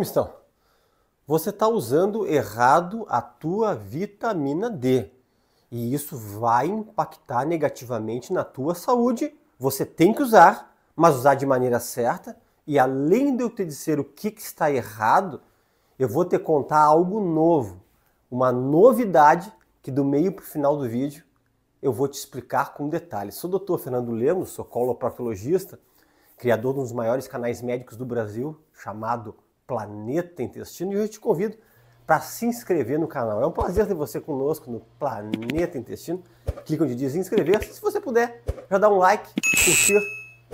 Como estão? Você está usando errado a tua vitamina D e isso vai impactar negativamente na tua saúde. Você tem que usar, mas usar de maneira certa. E além de eu te dizer o que, que está errado, eu vou te contar algo novo, uma novidade que do meio para o final do vídeo eu vou te explicar com detalhes. Sou o Dr. Fernando Lemos, sou coloproctologista, criador de um dos maiores canais médicos do Brasil, chamado Planeta Intestino. E eu te convido para se inscrever no canal. É um prazer ter você conosco no Planeta Intestino. Clica onde diz inscrever. Se você puder, já dá um like, curtir.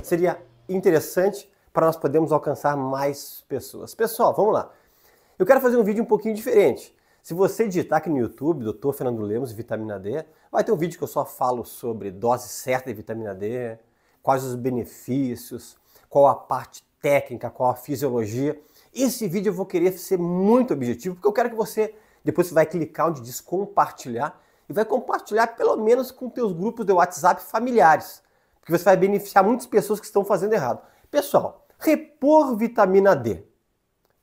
Seria interessante para nós podermos alcançar mais pessoas. Pessoal, vamos lá. Eu quero fazer um vídeo um pouquinho diferente. Se você digitar aqui no YouTube, Dr. Fernando Lemos, vitamina D, vai ter um vídeo que eu só falo sobre dose certa de vitamina D, quais os benefícios, qual a parte técnica, qual a fisiologia. Esse vídeo eu vou querer ser muito objetivo, porque eu quero que você, depois você vai clicar onde diz compartilhar, e vai compartilhar pelo menos com teus grupos de WhatsApp familiares, porque você vai beneficiar muitas pessoas que estão fazendo errado. Pessoal, repor vitamina D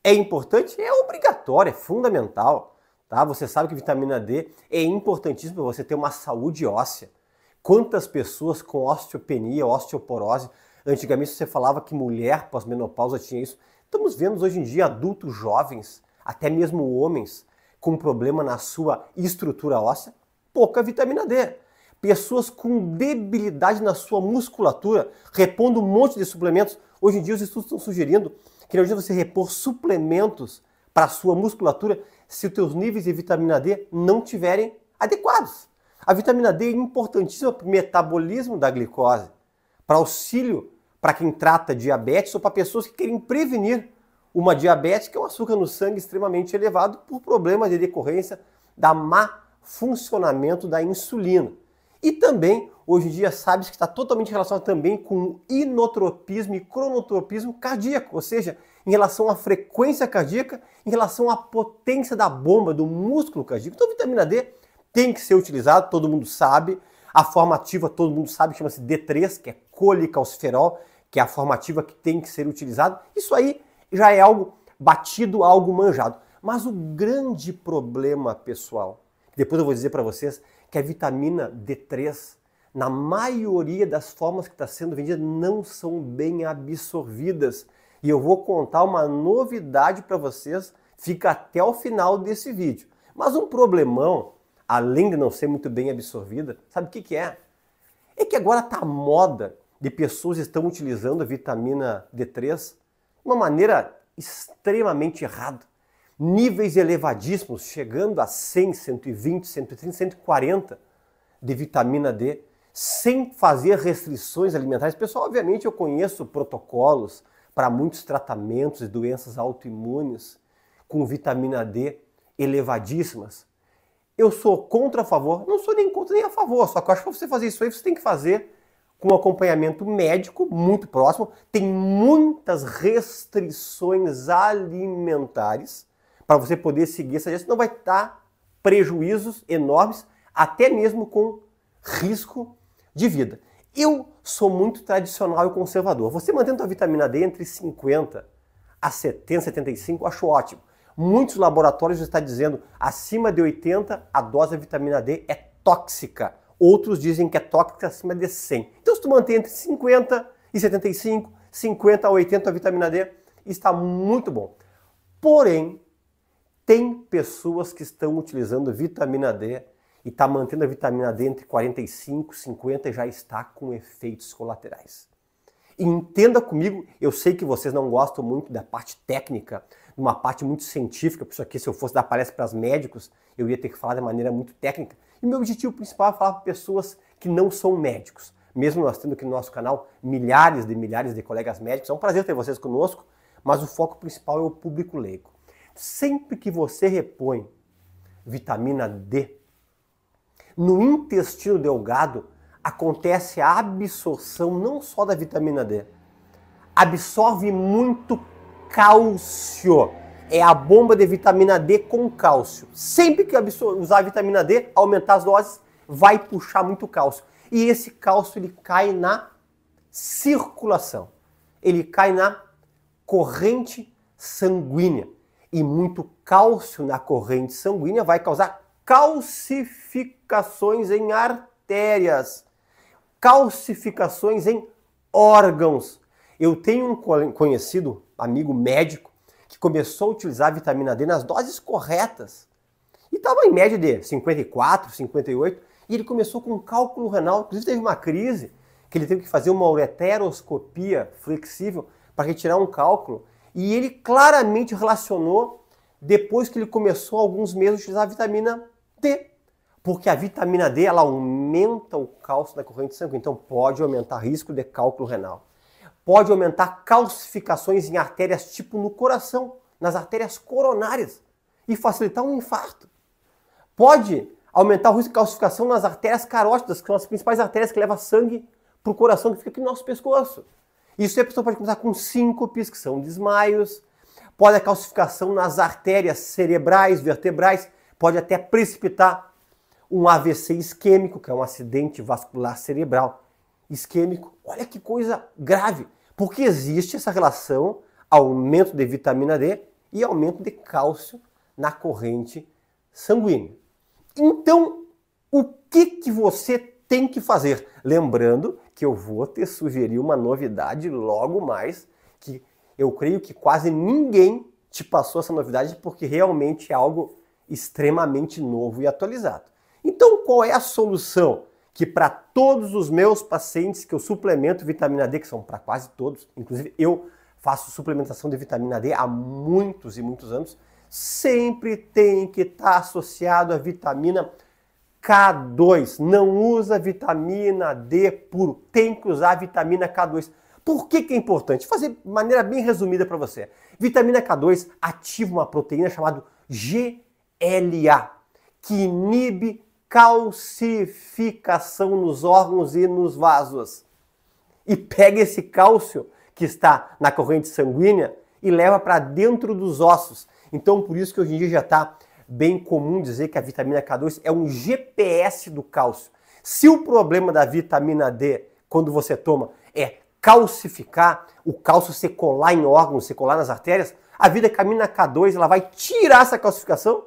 é importante? É obrigatório, é fundamental. Tá? Você sabe que vitamina D é importantíssimo para você ter uma saúde óssea. Quantas pessoas com osteopenia, osteoporose, antigamente você falava que mulher pós-menopausa tinha isso, Estamos vendo hoje em dia adultos jovens, até mesmo homens, com problema na sua estrutura óssea, pouca vitamina D. Pessoas com debilidade na sua musculatura, repondo um monte de suplementos. Hoje em dia os estudos estão sugerindo que na hora você repor suplementos para a sua musculatura se os teus níveis de vitamina D não tiverem adequados. A vitamina D é importantíssima para o metabolismo da glicose, para auxílio para quem trata diabetes ou para pessoas que querem prevenir uma diabetes, que é um açúcar no sangue extremamente elevado por problemas de decorrência da má funcionamento da insulina. E também, hoje em dia, sabe-se que está totalmente relacionado também com inotropismo e cronotropismo cardíaco, ou seja, em relação à frequência cardíaca, em relação à potência da bomba do músculo cardíaco. Então, vitamina D tem que ser utilizada, todo mundo sabe. A forma ativa, todo mundo sabe, chama-se D3, que é colicalciferol, que é a formativa que tem que ser utilizada. Isso aí já é algo batido, algo manjado. Mas o grande problema, pessoal, depois eu vou dizer para vocês que a vitamina D3, na maioria das formas que está sendo vendida, não são bem absorvidas. E eu vou contar uma novidade para vocês, fica até o final desse vídeo. Mas um problemão, além de não ser muito bem absorvida, sabe o que, que é? É que agora está moda de pessoas estão utilizando a vitamina D3 de uma maneira extremamente errada. Níveis elevadíssimos, chegando a 100, 120, 130, 140 de vitamina D, sem fazer restrições alimentares. Pessoal, obviamente eu conheço protocolos para muitos tratamentos e doenças autoimunes com vitamina D elevadíssimas. Eu sou contra a favor, não sou nem contra nem a favor, só que eu acho que para você fazer isso aí, você tem que fazer com acompanhamento médico muito próximo, tem muitas restrições alimentares para você poder seguir essa dieta, não vai dar prejuízos enormes, até mesmo com risco de vida. Eu sou muito tradicional e conservador. Você mantendo a vitamina D entre 50 a 70, 75, acho ótimo. Muitos laboratórios estão dizendo acima de 80 a dose da vitamina D é tóxica Outros dizem que é tóxica acima de 100. Então, se tu mantém entre 50 e 75, 50 a 80 a vitamina D, está muito bom. Porém, tem pessoas que estão utilizando vitamina D e está mantendo a vitamina D entre 45 e 50 e já está com efeitos colaterais. entenda comigo, eu sei que vocês não gostam muito da parte técnica, uma parte muito científica, por isso aqui se eu fosse dar palestra para os médicos, eu ia ter que falar de maneira muito técnica. E meu objetivo principal é falar para pessoas que não são médicos. Mesmo nós tendo aqui no nosso canal milhares de milhares de colegas médicos, é um prazer ter vocês conosco, mas o foco principal é o público leigo. Sempre que você repõe vitamina D no intestino delgado, acontece a absorção não só da vitamina D, absorve muito cálcio é a bomba de vitamina D com cálcio. Sempre que usar vitamina D, aumentar as doses, vai puxar muito cálcio. E esse cálcio ele cai na circulação. Ele cai na corrente sanguínea. E muito cálcio na corrente sanguínea vai causar calcificações em artérias, calcificações em órgãos. Eu tenho um conhecido, amigo médico, que começou a utilizar a vitamina D nas doses corretas. E estava em média de 54, 58, e ele começou com um cálculo renal. Inclusive teve uma crise que ele teve que fazer uma ureteroscopia flexível para retirar um cálculo. E ele claramente relacionou depois que ele começou alguns meses a utilizar a vitamina D. Porque a vitamina D ela aumenta o cálcio da corrente sanguínea, então pode aumentar o risco de cálculo renal pode aumentar calcificações em artérias tipo no coração, nas artérias coronárias e facilitar um infarto. Pode aumentar o risco de calcificação nas artérias carótidas, que são as principais artérias que levam sangue para o coração, que fica aqui no nosso pescoço. Isso a pessoa pode começar com síncopes, que são desmaios, pode a calcificação nas artérias cerebrais, vertebrais, pode até precipitar um AVC isquêmico, que é um acidente vascular cerebral isquêmico. Olha que coisa grave, porque existe essa relação aumento de vitamina D e aumento de cálcio na corrente sanguínea. Então, o que que você tem que fazer? Lembrando que eu vou te sugerir uma novidade logo mais, que eu creio que quase ninguém te passou essa novidade porque realmente é algo extremamente novo e atualizado. Então, qual é a solução? que para todos os meus pacientes que eu suplemento vitamina D, que são para quase todos, inclusive eu faço suplementação de vitamina D há muitos e muitos anos, sempre tem que estar tá associado à vitamina K2. Não usa vitamina D puro, tem que usar vitamina K2. Por que, que é importante? Vou fazer de maneira bem resumida para você. Vitamina K2 ativa uma proteína chamada GLA, que inibe calcificação nos órgãos e nos vasos. E pega esse cálcio que está na corrente sanguínea e leva para dentro dos ossos. Então, por isso que hoje em dia já está bem comum dizer que a vitamina K2 é um GPS do cálcio. Se o problema da vitamina D, quando você toma, é calcificar, o cálcio se colar em órgãos, se colar nas artérias, a vitamina K2 ela vai tirar essa calcificação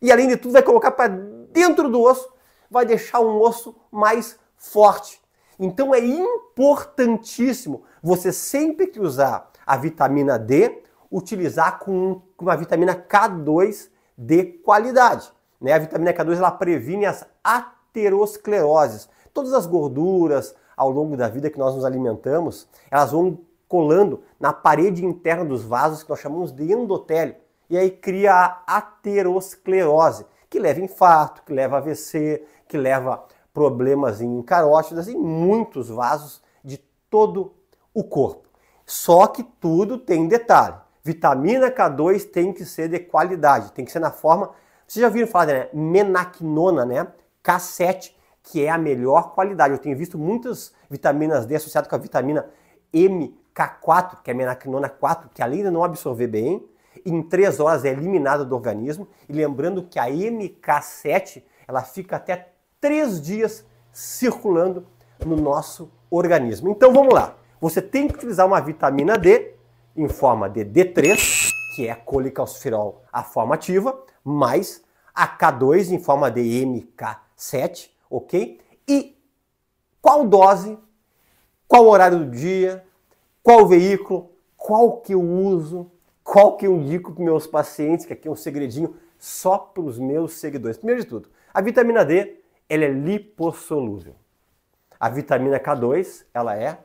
e, além de tudo, vai colocar para dentro do osso vai deixar um osso mais forte. Então é importantíssimo você sempre que usar a vitamina D, utilizar com uma vitamina K2 de qualidade. Né? A vitamina K2 ela previne as ateroscleroses. Todas as gorduras ao longo da vida que nós nos alimentamos, elas vão colando na parede interna dos vasos que nós chamamos de endotélio. E aí cria a aterosclerose, que leva infarto, que leva AVC, que leva problemas em carótidas e muitos vasos de todo o corpo. Só que tudo tem detalhe. Vitamina K2 tem que ser de qualidade, tem que ser na forma. Vocês já ouviram falar, né? Menaquinona, né? K7, que é a melhor qualidade. Eu tenho visto muitas vitaminas D associadas com a vitamina MK4, que é menaquinona 4, que além de não absorver bem, em três horas é eliminada do organismo. E lembrando que a MK7 ela fica até três dias circulando no nosso organismo. Então vamos lá. Você tem que utilizar uma vitamina D em forma de D3, que é colicalciferol, a forma ativa, mais a K2 em forma de MK7, ok? E qual dose, qual horário do dia, qual veículo, qual que eu uso, qual que eu indico para meus pacientes, que aqui é um segredinho só para os meus seguidores. Primeiro de tudo, a vitamina D, ela é lipossolúvel. A vitamina K2, ela é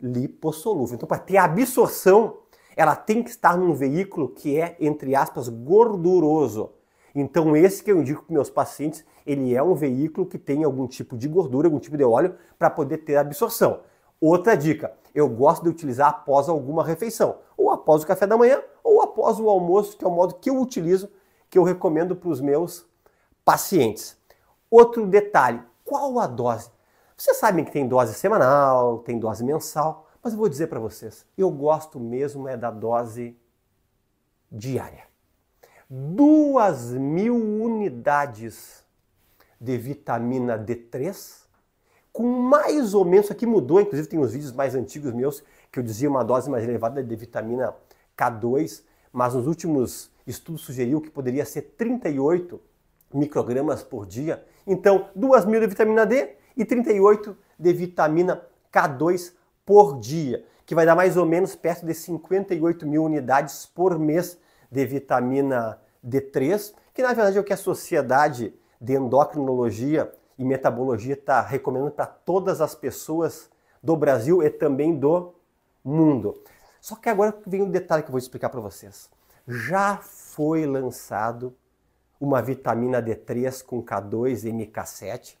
lipossolúvel. Então, para ter absorção, ela tem que estar num veículo que é, entre aspas, gorduroso. Então, esse que eu indico para meus pacientes, ele é um veículo que tem algum tipo de gordura, algum tipo de óleo, para poder ter absorção. Outra dica, eu gosto de utilizar após alguma refeição, ou após o café da manhã, ou após o almoço, que é o modo que eu utilizo, que eu recomendo para os meus pacientes. Outro detalhe, qual a dose? Vocês sabem que tem dose semanal, tem dose mensal, mas eu vou dizer para vocês, eu gosto mesmo é da dose diária. Duas mil unidades de vitamina D3 com mais ou menos, aqui mudou, inclusive tem uns vídeos mais antigos meus que eu dizia uma dose mais elevada de vitamina K2, mas nos últimos estudos sugeriu que poderia ser 38 microgramas por dia. Então, 2 mil de vitamina D e 38 de vitamina K2 por dia, que vai dar mais ou menos perto de 58 mil unidades por mês de vitamina D3, que na verdade é o que a Sociedade de Endocrinologia e Metabologia está recomendando para todas as pessoas do Brasil e também do mundo. Só que agora vem um detalhe que eu vou explicar para vocês. Já foi lançado uma vitamina D3 com K2 e MK7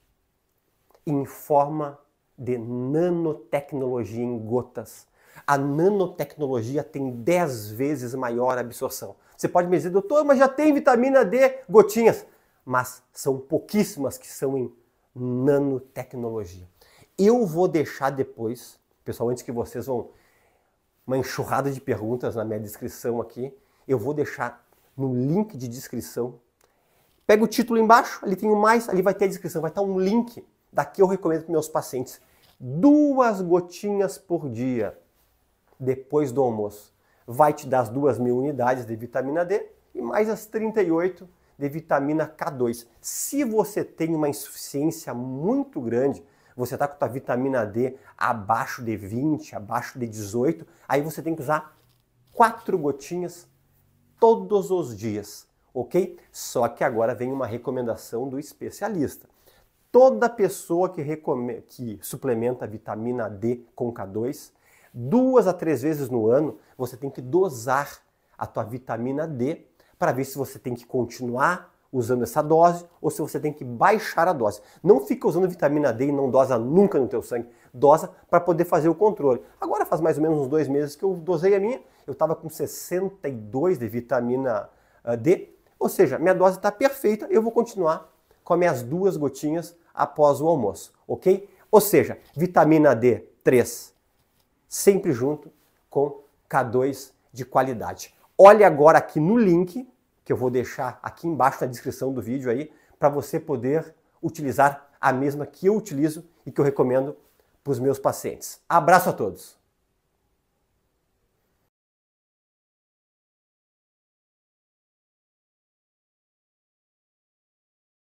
em forma de nanotecnologia em gotas. A nanotecnologia tem 10 vezes maior absorção. Você pode me dizer, doutor, mas já tem vitamina D gotinhas. Mas são pouquíssimas que são em nanotecnologia. Eu vou deixar depois, pessoal, antes que vocês vão uma enxurrada de perguntas na minha descrição aqui, eu vou deixar no link de descrição. Pega o título embaixo, ali tem o mais, ali vai ter a descrição, vai estar um link. Daqui eu recomendo para meus pacientes duas gotinhas por dia depois do almoço. Vai te dar as duas mil unidades de vitamina D e mais as 38 de vitamina K2. Se você tem uma insuficiência muito grande, você está com a vitamina D abaixo de 20, abaixo de 18, aí você tem que usar quatro gotinhas todos os dias, ok? Só que agora vem uma recomendação do especialista. Toda pessoa que, que suplementa vitamina D com K2, duas a três vezes no ano, você tem que dosar a tua vitamina D para ver se você tem que continuar usando essa dose ou se você tem que baixar a dose. Não fica usando vitamina D e não dosa nunca no teu sangue. Dosa para poder fazer o controle. Agora faz mais ou menos uns dois meses que eu dosei a minha. Eu estava com 62 de vitamina ah, D. Ou seja, minha dose está perfeita. Eu vou continuar com as minhas duas gotinhas após o almoço, ok? Ou seja, vitamina D3 sempre junto com K2 de qualidade. Olhe agora aqui no link, que eu vou deixar aqui embaixo na descrição do vídeo aí, para você poder utilizar a mesma que eu utilizo e que eu recomendo para os meus pacientes. Abraço a todos!